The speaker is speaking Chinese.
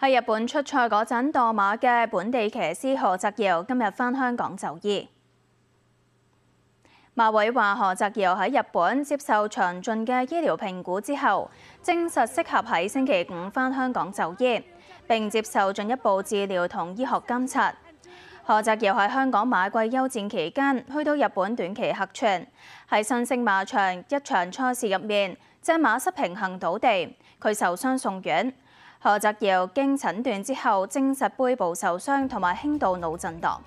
喺日本出賽嗰陣墮馬嘅本地騎師何澤尧今日返香港就醫。馬會話何澤尧喺日本接受長尽嘅醫療評估之後，证實適合喺星期五返香港就醫，並接受進一步治療同醫學監察。何澤尧喺香港马季休戰期間去到日本短期客串，喺新星馬場一場賽事入面，只馬失平衡倒地，佢受傷送院。何泽尧经诊断之后证实背部受伤同埋轻度脑震荡。